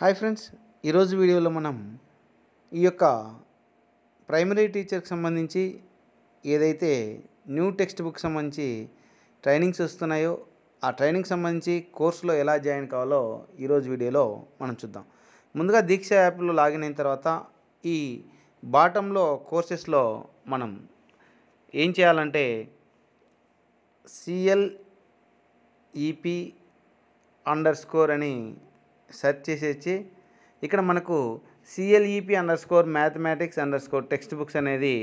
hi friends ఈరోజు వీడియోలో మనం ఈ యొక్క ప్రైమరీ టీచర్కి సంబంధించి ఏదైతే న్యూ టెక్స్ట్ బుక్ సంబంధించి ట్రైనింగ్స్ వస్తున్నాయో ఆ ట్రైనింగ్ సంబంధించి కోర్సులో ఎలా జాయిన్ కావాలో ఈరోజు వీడియోలో మనం చూద్దాం ముందుగా దీక్ష యాప్లో లాగిన్ అయిన తర్వాత ఈ బాటంలో కోర్సెస్లో మనం ఏం చేయాలంటే సిఎల్ఈపి అండర్ స్కోర్ అని సెర్చ్ చేసేసి ఇక్కడ మనకు CLEP underscore mathematics underscore textbooks అనేది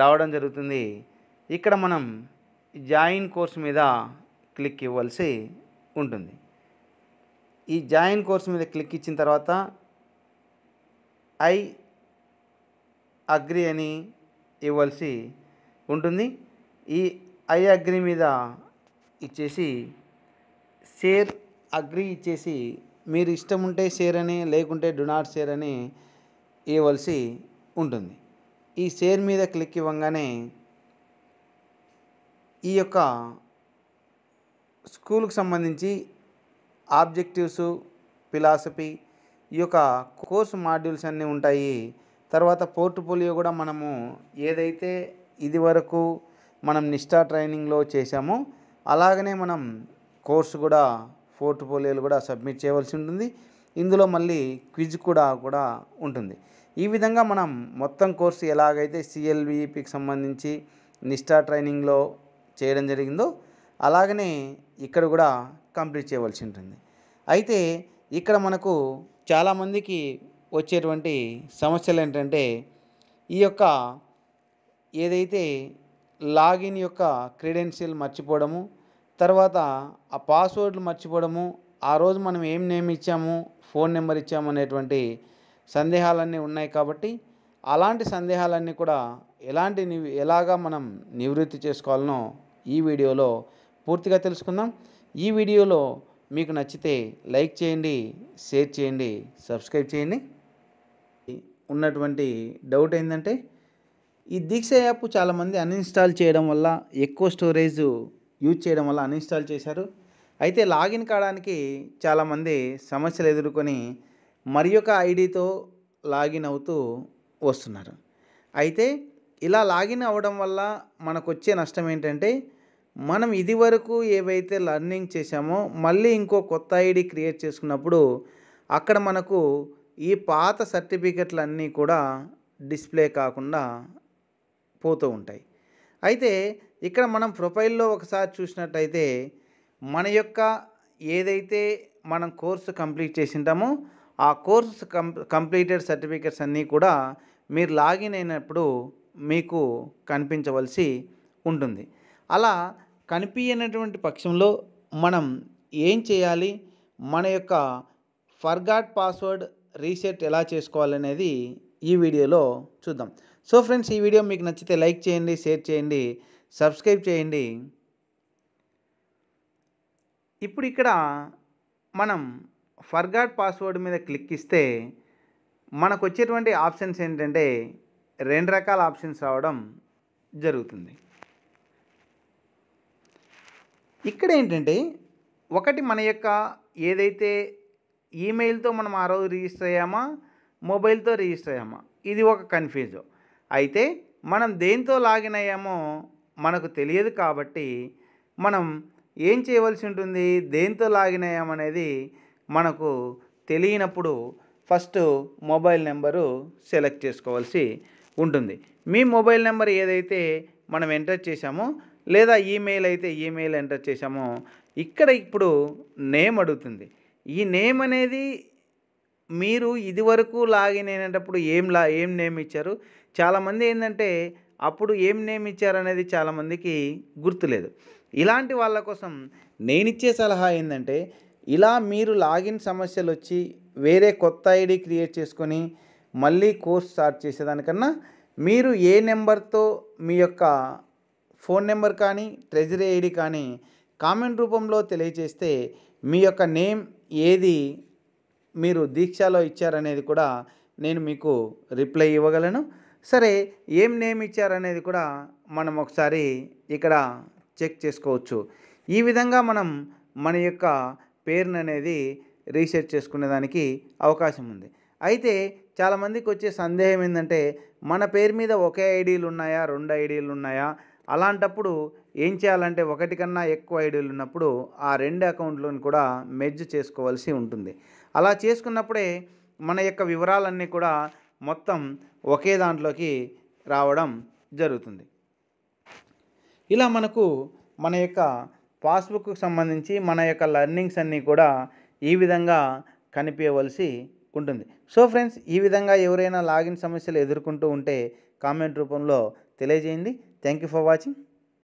రావడం జరుగుతుంది ఇక్కడ మనం జాయిన్ కోర్స్ మీద క్లిక్ ఇవ్వాల్సి ఉంటుంది ఈ జాయిన్ కోర్స్ మీద క్లిక్ ఇచ్చిన తర్వాత ఐ అగ్రి అని ఇవ్వాల్సి ఉంటుంది ఈ ఐ అగ్రి మీద ఇచ్చేసి షేర్ అగ్రి ఇచ్చేసి మీరు ఇష్టం ఉంటే షేర్ అని లేకుంటే డు నాట్ షేర్ అని ఇవ్వవలసి ఉంటుంది ఈ షేర్ మీద క్లిక్ ఇవ్వగానే ఈ యొక్క స్కూల్కి సంబంధించి ఆబ్జెక్టివ్స్ ఫిలాసఫీ ఈ యొక్క కోర్సు మాడ్యూల్స్ అన్నీ ఉంటాయి తర్వాత పోర్ట్ఫోలియో కూడా మనము ఏదైతే ఇది వరకు మనం నిష్టా ట్రైనింగ్లో చేశామో అలాగనే మనం కోర్సు కూడా పోర్ట్ఫోలియోలు కూడా సబ్మిట్ చేయవలసి ఉంటుంది ఇందులో మళ్ళీ క్విజ్ కూడా కూడా ఉంటుంది ఈ విధంగా మనం మొత్తం కోర్సు ఎలాగైతే సిఎల్విఈపికి సంబంధించి నిష్టా ట్రైనింగ్లో చేయడం జరిగిందో అలాగనే ఇక్కడ కూడా కంప్లీట్ చేయవలసి ఉంటుంది అయితే ఇక్కడ మనకు చాలామందికి వచ్చేటువంటి సమస్యలు ఏంటంటే ఈ యొక్క ఏదైతే లాగిన్ యొక్క క్రీడెన్షియల్ మర్చిపోవడము తర్వాత ఆ పాస్వర్డ్లు మర్చిపోవడము ఆ రోజు మనం ఏం నేమ్ ఇచ్చాము ఫోన్ నెంబర్ ఇచ్చాము అనేటువంటి సందేహాలన్నీ ఉన్నాయి కాబట్టి అలాంటి సందేహాలన్నీ కూడా ఎలాంటి ఎలాగా మనం నివృత్తి చేసుకోవాలనో ఈ వీడియోలో పూర్తిగా తెలుసుకుందాం ఈ వీడియోలో మీకు నచ్చితే లైక్ చేయండి షేర్ చేయండి సబ్స్క్రైబ్ చేయండి ఉన్నటువంటి డౌట్ ఏంటంటే ఈ దీక్ష యాప్ చాలామంది అన్ఇన్స్టాల్ చేయడం వల్ల ఎక్కువ స్టోరేజ్ యూజ్ చేయడం వల్ల అన్ఇన్స్టాల్ చేశారు అయితే లాగిన్ కావడానికి చాలామంది సమస్యలు ఎదుర్కొని మరి ఒక ఐడితో లాగిన్ అవుతూ వస్తున్నారు అయితే ఇలా లాగిన్ అవ్వడం వల్ల మనకు వచ్చే నష్టం ఏంటంటే మనం ఇది వరకు ఏవైతే లర్నింగ్ చేశామో మళ్ళీ ఇంకో కొత్త ఐడి క్రియేట్ చేసుకున్నప్పుడు అక్కడ మనకు ఈ పాత సర్టిఫికెట్లు అన్నీ కూడా డిస్ప్లే కాకుండా పోతూ ఉంటాయి అయితే ఇక్కడ మనం ప్రొఫైల్లో ఒకసారి చూసినట్టయితే మన యొక్క ఏదైతే మనం కోర్సు కంప్లీట్ చేసింటామో ఆ కోర్సు కంప్లీటెడ్ సర్టిఫికెట్స్ అన్నీ కూడా మీరు లాగిన్ అయినప్పుడు మీకు కనిపించవలసి ఉంటుంది అలా కనిపించినటువంటి పక్షంలో మనం ఏం చేయాలి మన యొక్క ఫర్గాట్ పాస్వర్డ్ రీసెట్ ఎలా చేసుకోవాలనేది ఈ వీడియోలో చూద్దాం సో ఫ్రెండ్స్ ఈ వీడియో మీకు నచ్చితే లైక్ చేయండి షేర్ చేయండి సబ్స్క్రైబ్ చేయండి ఇప్పుడు ఇక్కడ మనం ఫర్గాట్ పాస్వర్డ్ మీద క్లిక్ ఇస్తే మనకు వచ్చేటువంటి ఆప్షన్స్ ఏంటంటే రెండు రకాల ఆప్షన్స్ రావడం జరుగుతుంది ఇక్కడ ఏంటంటే ఒకటి మన యొక్క ఏదైతే ఈమెయిల్తో మనం ఆ రోజు రిజిస్టర్ అయ్యామా మొబైల్తో రిజిస్టర్ అయ్యామా ఇది ఒక కన్ఫ్యూజన్ అయితే మనం దేంతో లాగిన్ అయ్యామో మనకు తెలియదు కాబట్టి మనం ఏం చేయవలసి ఉంటుంది దేంతో లాగిన్ అయ్యామనేది మనకు తెలియనప్పుడు ఫస్ట్ మొబైల్ నెంబరు సెలెక్ట్ చేసుకోవాల్సి ఉంటుంది మీ మొబైల్ నెంబర్ ఏదైతే మనం ఎంటర్ చేశామో లేదా ఈమెయిల్ అయితే ఈమెయిల్ ఎంటర్ చేశామో ఇక్కడ ఇప్పుడు నేమ్ అడుగుతుంది ఈ నేమ్ అనేది మీరు ఇదివరకు లాగిన్ అయినప్పుడు ఏం లా ఏం నేమ్ ఇచ్చారు చాలామంది ఏంటంటే అప్పుడు ఏం నేమ్ ఇచ్చారనేది చాలామందికి గుర్తులేదు ఇలాంటి వాళ్ళ కోసం నేనిచ్చే సలహా ఏంటంటే ఇలా మీరు లాగిన్ సమస్యలు వచ్చి వేరే కొత్త ఐడి క్రియేట్ చేసుకొని మళ్ళీ కోర్స్ స్టార్ట్ చేసేదానికన్నా మీరు ఏ నెంబర్తో మీ యొక్క ఫోన్ నెంబర్ కానీ ట్రెజరీ ఐడి కానీ కామెంట్ రూపంలో తెలియజేస్తే మీ యొక్క నేమ్ ఏది మీరు దీక్షలో ఇచ్చారనేది కూడా నేను మీకు రిప్లై ఇవ్వగలను సరే ఏం నేమ్ ఇచ్చారనేది కూడా మనం ఒకసారి ఇక్కడ చెక్ చేసుకోవచ్చు ఈ విధంగా మనం మన యొక్క పేరుని అనేది రీసెర్చ్ చేసుకునేదానికి అవకాశం ఉంది అయితే చాలామందికి వచ్చే సందేహం ఏంటంటే మన పేరు మీద ఒకే ఐడీలు ఉన్నాయా రెండు ఐడీలు ఉన్నాయా అలాంటప్పుడు ఏం చేయాలంటే ఒకటి కన్నా ఎక్కువ ఐడీలు ఉన్నప్పుడు ఆ రెండు అకౌంట్లను కూడా మెర్జ్ చేసుకోవాల్సి ఉంటుంది అలా చేసుకున్నప్పుడే మన యొక్క వివరాలన్నీ కూడా మొత్తం ఒకే దాంట్లోకి రావడం జరుగుతుంది ఇలా మనకు మన యొక్క పాస్బుక్కు సంబంధించి మన యొక్క లర్నింగ్స్ అన్నీ కూడా ఈ విధంగా కనిపించవలసి ఉంటుంది సో ఫ్రెండ్స్ ఈ విధంగా ఎవరైనా లాగిన్ సమస్యలు ఎదుర్కొంటూ ఉంటే కామెంట్ రూపంలో తెలియజేయండి థ్యాంక్ యూ ఫర్ వాచింగ్